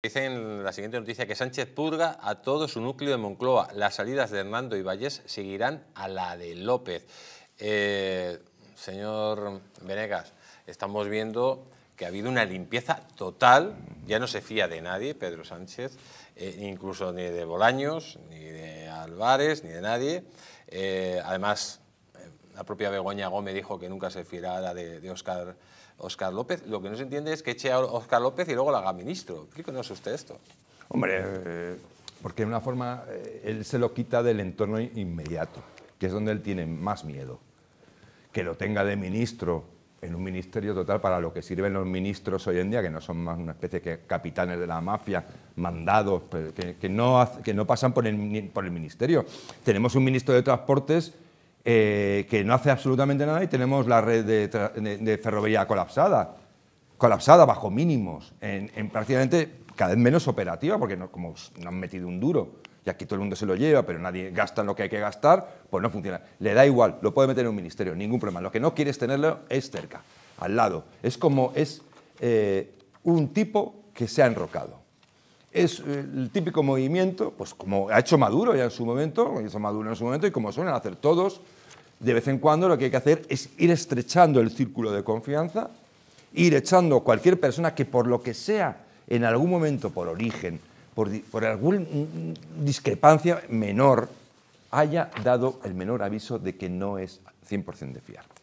Dicen la siguiente noticia que Sánchez purga a todo su núcleo de Moncloa. Las salidas de Hernando y Vallés seguirán a la de López. Eh, señor Venegas, estamos viendo que ha habido una limpieza total, ya no se fía de nadie Pedro Sánchez, eh, incluso ni de Bolaños, ni de Álvarez, ni de nadie. Eh, además, la propia Begoña Gómez dijo que nunca se fiará de, de Oscar, López. Lo que no se entiende es que eche a Oscar López y luego lo haga ministro. ¿Qué conoce usted esto. Hombre, eh, porque de una forma eh, él se lo quita del entorno inmediato, que es donde él tiene más miedo. Que lo tenga de ministro en un ministerio total para lo que sirven los ministros hoy en día, que no son más una especie que capitanes de la mafia, mandados, pues, que, no, pasan por por el ministerio. Tenemos un ministro de Transportes eh, que no hace absolutamente nada y tenemos la red de, de, colapsada, colapsada bajo mínimos, en, prácticamente cada vez menos operativa, porque no, como no han metido un duro y aquí todo el mundo se lo lleva, pero nadie gasta lo que hay que gastar, pues no funciona. Le da igual, lo puede meter en un ministerio, ningún problema. Lo que no quieres tenerlo es cerca, al lado. Es como es eh, un tipo que se ha enrocado es eh, el típico movimiento, pues como ha hecho Maduro ya en su momento, Maduro en su momento y como suelen hacer todos, de vez en cuando lo que hay que hacer es ir estrechando el círculo de confianza, ir echando cualquier persona que por lo que sea, en algún momento, por origen, por, por alguna mm, discrepancia menor, haya dado el menor aviso de que no es 100% de fiar.